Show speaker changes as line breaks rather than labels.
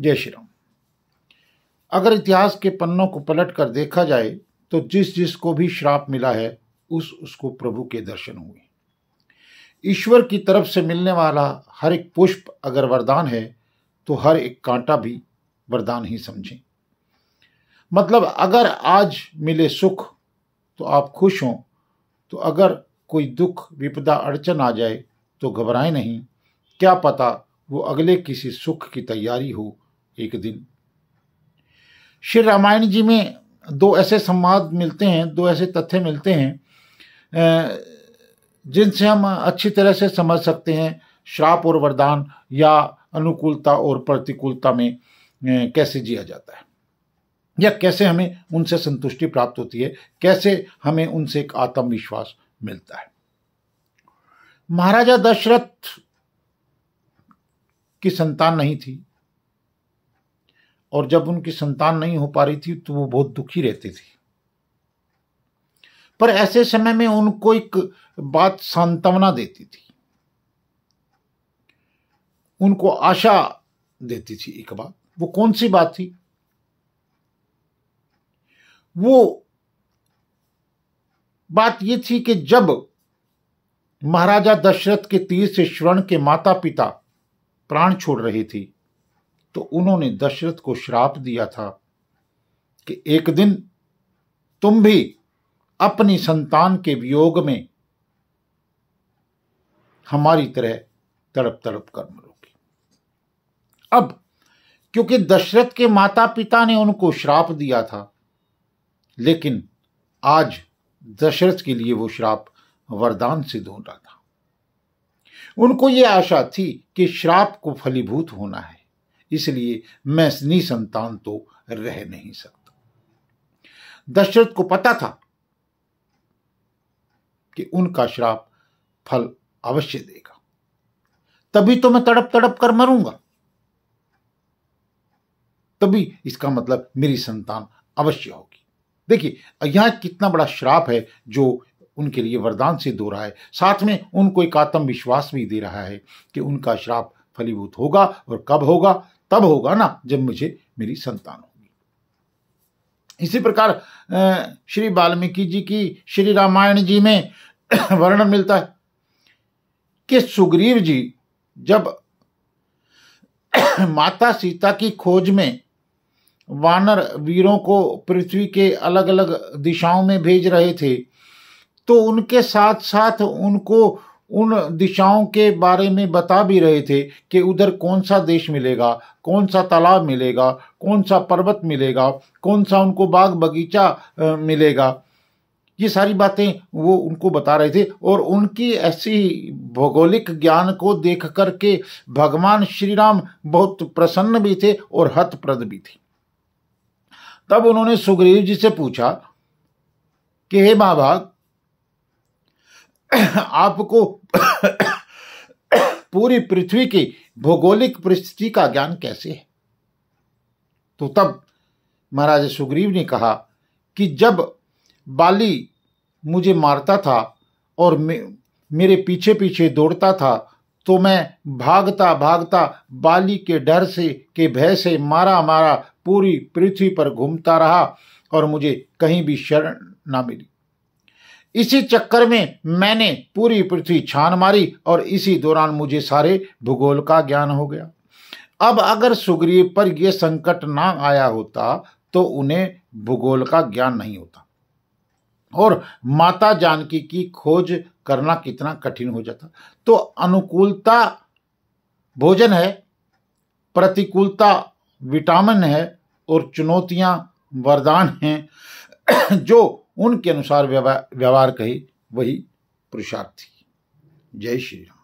जय श्री राम अगर इतिहास के पन्नों को पलट कर देखा जाए तो जिस जिस को भी श्राप मिला है उस उसको प्रभु के दर्शन हुए ईश्वर की तरफ से मिलने वाला हर एक पुष्प अगर वरदान है तो हर एक कांटा भी वरदान ही समझें मतलब अगर आज मिले सुख तो आप खुश हों तो अगर कोई दुख विपदा अड़चन आ जाए तो घबराएं नहीं क्या पता वो अगले किसी सुख की तैयारी हो एक दिन श्री रामायण जी में दो ऐसे संवाद मिलते हैं दो ऐसे तथ्य मिलते हैं जिनसे हम अच्छी तरह से समझ सकते हैं श्राप और वरदान या अनुकूलता और प्रतिकूलता में कैसे जिया जाता है या कैसे हमें उनसे संतुष्टि प्राप्त होती है कैसे हमें उनसे एक आत्मविश्वास मिलता है महाराजा दशरथ की संतान नहीं थी और जब उनकी संतान नहीं हो पा रही थी तो वो बहुत दुखी रहती थी पर ऐसे समय में उनको एक बात सांत्वना देती थी उनको आशा देती थी एक बात वो कौन सी बात थी वो बात ये थी कि जब महाराजा दशरथ के तीर से स्वर्ण के माता पिता प्राण छोड़ रहे थे तो उन्होंने दशरथ को श्राप दिया था कि एक दिन तुम भी अपनी संतान के वियोग में हमारी तरह तड़प तड़प कर मरोगे अब क्योंकि दशरथ के माता पिता ने उनको श्राप दिया था लेकिन आज दशरथ के लिए वो श्राप वरदान सिद्ध हो रहा था उनको ये आशा थी कि श्राप को फलीभूत होना है इसलिए मैं निसंतान तो रह नहीं सकता दशरथ को पता था कि उनका श्राप फल अवश्य देगा तभी तो मैं तड़प तड़प कर मरूंगा तभी इसका मतलब मेरी संतान अवश्य होगी देखिए यहां कितना बड़ा श्राप है जो उनके लिए वरदान सिद्ध हो रहा है साथ में उनको एक आत्मविश्वास भी दे रहा है कि उनका श्राप फलीभूत होगा और कब होगा तब होगा ना जब मुझे मेरी संतान होगी इसी प्रकार श्री वाल्मीकि जी की श्री रामायण जी में वर्णन मिलता है कि सुग्रीव जी जब माता सीता की खोज में वानर वीरों को पृथ्वी के अलग अलग दिशाओं में भेज रहे थे तो उनके साथ साथ उनको उन दिशाओं के बारे में बता भी रहे थे कि उधर कौन सा देश मिलेगा कौन सा तालाब मिलेगा कौन सा पर्वत मिलेगा कौन सा उनको बाग बगीचा मिलेगा ये सारी बातें वो उनको बता रहे थे और उनकी ऐसी भौगोलिक ज्ञान को देख करके भगवान श्री राम बहुत प्रसन्न भी थे और हतप्रद भी थे तब उन्होंने सुग्रीव जी से पूछा कि हे महाभाग आपको पूरी पृथ्वी की भौगोलिक परिस्थिति का ज्ञान कैसे है तो तब महाराजा सुग्रीव ने कहा कि जब बाली मुझे मारता था और मेरे पीछे पीछे दौड़ता था तो मैं भागता भागता बाली के डर से के भय से मारा मारा पूरी पृथ्वी पर घूमता रहा और मुझे कहीं भी शरण ना मिली इसी चक्कर में मैंने पूरी पृथ्वी छान मारी और इसी दौरान मुझे सारे भूगोल का ज्ञान हो गया अब अगर सुग्रीव पर यह संकट ना आया होता तो उन्हें भूगोल का ज्ञान नहीं होता और माता जानकी की खोज करना कितना कठिन हो जाता तो अनुकूलता भोजन है प्रतिकूलता विटामिन है और चुनौतियां वरदान हैं जो उनके अनुसार व्यवहार कही वही पुरुषार्थ थी जय श्री राम